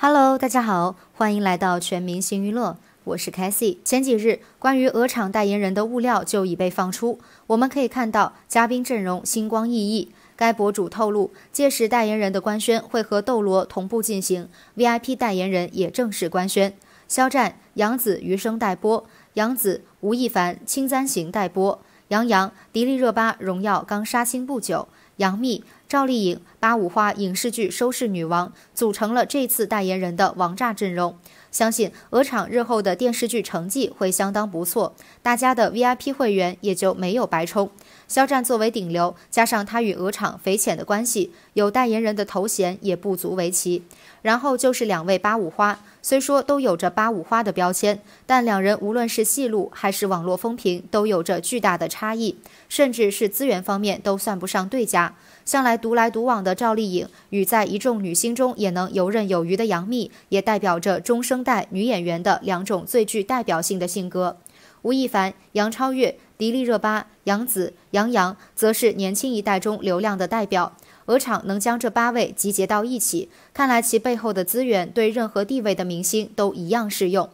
Hello，大家好，欢迎来到全民星娱乐，我是凯西。前几日，关于鹅厂代言人的物料就已被放出，我们可以看到嘉宾阵容星光熠熠。该博主透露，届时代言人的官宣会和《斗罗》同步进行，VIP 代言人也正式官宣：肖战、杨紫，余生待播；杨紫、吴亦凡，青簪行待播；杨洋、迪丽热巴，《荣耀》刚杀青不久，杨幂。赵丽颖、八五花、影视剧收视女王组成了这次代言人的王炸阵容，相信鹅厂日后的电视剧成绩会相当不错，大家的 VIP 会员也就没有白充。肖战作为顶流，加上他与鹅厂匪浅的关系，有代言人的头衔也不足为奇。然后就是两位八五花，虽说都有着八五花的标签，但两人无论是戏路还是网络风评都有着巨大的差异，甚至是资源方面都算不上对家，向来。独来独往的赵丽颖，与在一众女星中也能游刃有余的杨幂，也代表着中生代女演员的两种最具代表性的性格。吴亦凡、杨超越、迪丽热巴、杨紫、杨洋，则是年轻一代中流量的代表。鹅厂能将这八位集结到一起，看来其背后的资源对任何地位的明星都一样适用。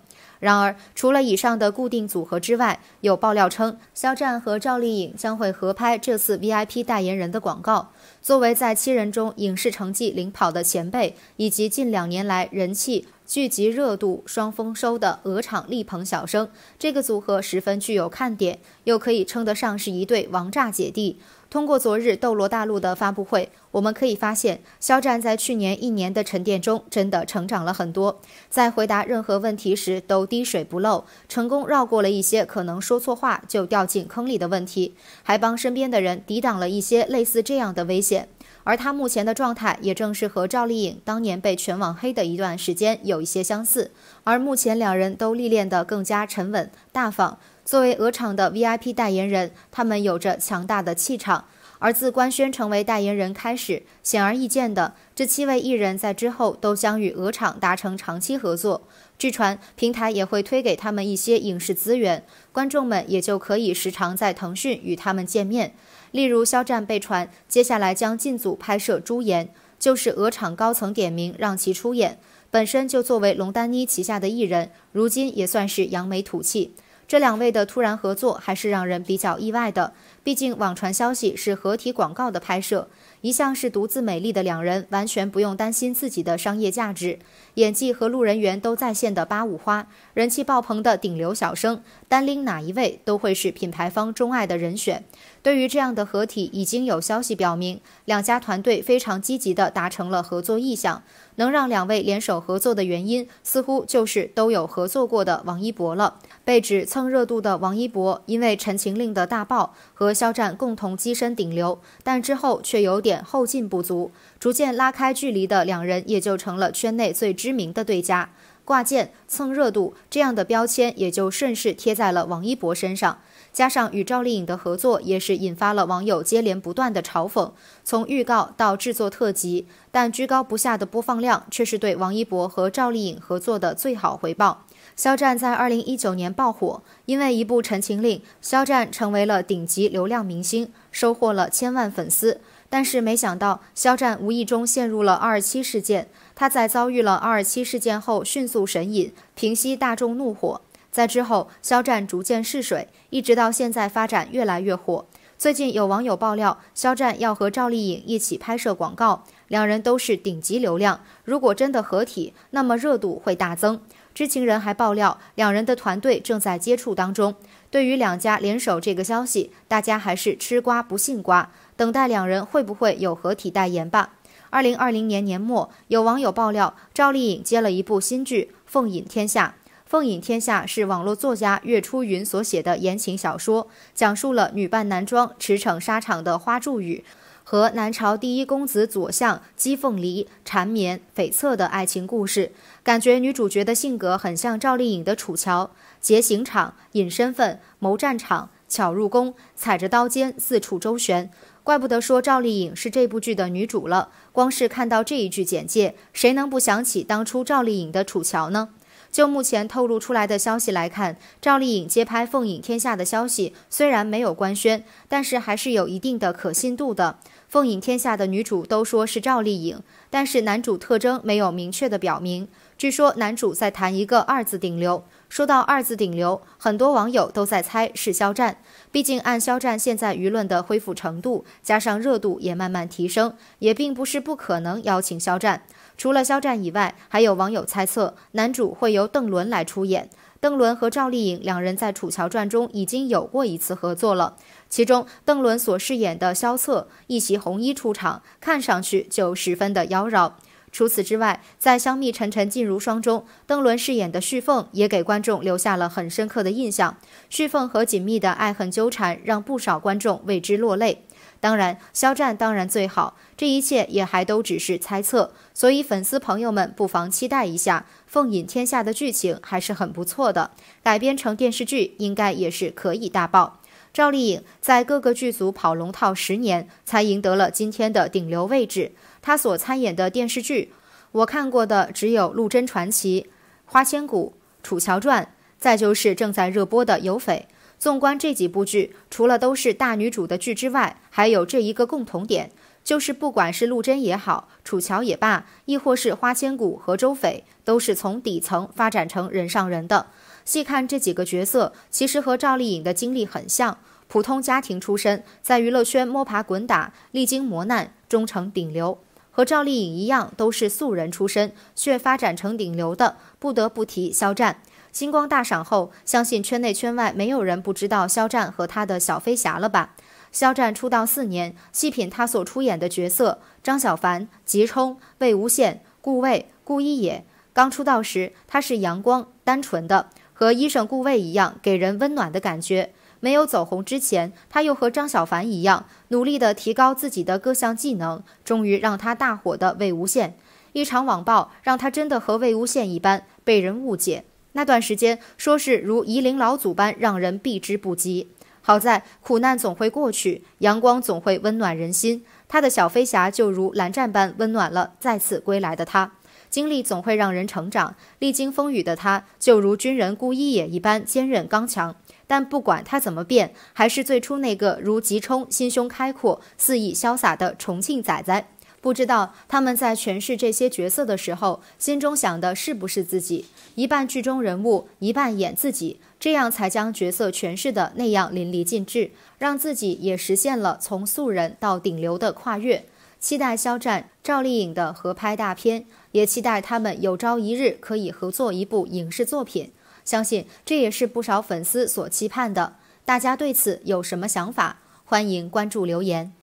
然而，除了以上的固定组合之外，有爆料称，肖战和赵丽颖将会合拍这次 VIP 代言人的广告。作为在七人中影视成绩领跑的前辈，以及近两年来人气。聚集热度双丰收的鹅厂力捧小生，这个组合十分具有看点，又可以称得上是一对王炸姐弟。通过昨日《斗罗大陆》的发布会，我们可以发现，肖战在去年一年的沉淀中真的成长了很多，在回答任何问题时都滴水不漏，成功绕过了一些可能说错话就掉进坑里的问题，还帮身边的人抵挡了一些类似这样的危险。而他目前的状态，也正是和赵丽颖当年被全网黑的一段时间有一些相似。而目前两人都历练得更加沉稳大方。作为鹅厂的 VIP 代言人，他们有着强大的气场。而自官宣成为代言人开始，显而易见的，这七位艺人在之后都将与鹅厂达成长期合作。据传，平台也会推给他们一些影视资源，观众们也就可以时常在腾讯与他们见面。例如，肖战被传接下来将进组拍摄《朱颜》，就是鹅厂高层点名让其出演。本身就作为龙丹妮旗下的艺人，如今也算是扬眉吐气。这两位的突然合作，还是让人比较意外的。毕竟网传消息是合体广告的拍摄，一向是独自美丽的两人完全不用担心自己的商业价值，演技和路人缘都在线的八五花，人气爆棚的顶流小生，单拎哪一位都会是品牌方钟爱的人选。对于这样的合体，已经有消息表明两家团队非常积极地达成了合作意向。能让两位联手合作的原因，似乎就是都有合作过的王一博了。被指蹭热度的王一博，因为《陈情令》的大爆和肖战共同跻身顶流，但之后却有点后劲不足，逐渐拉开距离的两人也就成了圈内最知名的对家，挂件蹭热度这样的标签也就顺势贴在了王一博身上。加上与赵丽颖的合作，也是引发了网友接连不断的嘲讽。从预告到制作特辑，但居高不下的播放量却是对王一博和赵丽颖合作的最好回报。肖战在二零一九年爆火，因为一部《陈情令》，肖战成为了顶级流量明星，收获了千万粉丝。但是没想到，肖战无意中陷入了二七事件。他在遭遇了二七事件后，迅速神隐，平息大众怒火。在之后，肖战逐渐试水，一直到现在发展越来越火。最近有网友爆料，肖战要和赵丽颖一起拍摄广告，两人都是顶级流量，如果真的合体，那么热度会大增。知情人还爆料，两人的团队正在接触当中。对于两家联手这个消息，大家还是吃瓜不信瓜，等待两人会不会有合体代言吧。二零二零年年末，有网友爆料，赵丽颖接了一部新剧《凤隐天下》。《凤隐天下》是网络作家岳初云所写的言情小说，讲述了女扮男装驰骋沙场的花柱雨。和南朝第一公子左相姬凤梨缠绵悱恻的爱情故事，感觉女主角的性格很像赵丽颖的楚乔。劫刑场，隐身份，谋战场，巧入宫，踩着刀尖四处周旋，怪不得说赵丽颖是这部剧的女主了。光是看到这一句简介，谁能不想起当初赵丽颖的楚乔呢？就目前透露出来的消息来看，赵丽颖接拍《凤影天下》的消息虽然没有官宣，但是还是有一定的可信度的。《凤影天下》的女主都说是赵丽颖，但是男主特征没有明确的表明。据说男主在谈一个二字顶流。说到二字顶流，很多网友都在猜是肖战，毕竟按肖战现在舆论的恢复程度，加上热度也慢慢提升，也并不是不可能邀请肖战。除了肖战以外，还有网友猜测男主会由邓伦来出演。邓伦和赵丽颖两人在《楚乔传》中已经有过一次合作了，其中邓伦所饰演的萧策一袭红衣出场，看上去就十分的妖娆。除此之外，在《香蜜沉沉烬如霜》中，邓伦饰演的旭凤也给观众留下了很深刻的印象。旭凤和锦觅的爱恨纠缠，让不少观众为之落泪。当然，肖战当然最好。这一切也还都只是猜测，所以粉丝朋友们不妨期待一下《凤隐天下》的剧情还是很不错的，改编成电视剧应该也是可以大爆。赵丽颖在各个剧组跑龙套十年，才赢得了今天的顶流位置。她所参演的电视剧，我看过的只有《陆贞传奇》《花千骨》《楚乔传》，再就是正在热播的《有匪》。纵观这几部剧，除了都是大女主的剧之外，还有这一个共同点。就是不管是陆贞也好，楚乔也罢，亦或是花千骨和周翡，都是从底层发展成人上人的。细看这几个角色，其实和赵丽颖的经历很像，普通家庭出身，在娱乐圈摸爬滚打，历经磨难，终成顶流。和赵丽颖一样，都是素人出身，却发展成顶流的，不得不提肖战。星光大赏后，相信圈内圈外没有人不知道肖战和他的小飞侠了吧？肖战出道四年，细品他所出演的角色：张小凡、吉冲、魏无羡、顾魏、顾一野。刚出道时，他是阳光单纯的，和医生顾魏一样，给人温暖的感觉。没有走红之前，他又和张小凡一样，努力的提高自己的各项技能，终于让他大火的魏无羡。一场网暴让他真的和魏无羡一般，被人误解。那段时间，说是如夷陵老祖般，让人避之不及。好在苦难总会过去，阳光总会温暖人心。他的小飞侠就如蓝湛般温暖了再次归来的他。经历总会让人成长，历经风雨的他就如军人顾一野一般坚韧刚强。但不管他怎么变，还是最初那个如急冲心胸开阔、肆意潇洒的重庆仔仔。不知道他们在诠释这些角色的时候，心中想的是不是自己？一半剧中人物，一半演自己。这样才将角色诠释的那样淋漓尽致，让自己也实现了从素人到顶流的跨越。期待肖战、赵丽颖的合拍大片，也期待他们有朝一日可以合作一部影视作品。相信这也是不少粉丝所期盼的。大家对此有什么想法？欢迎关注留言。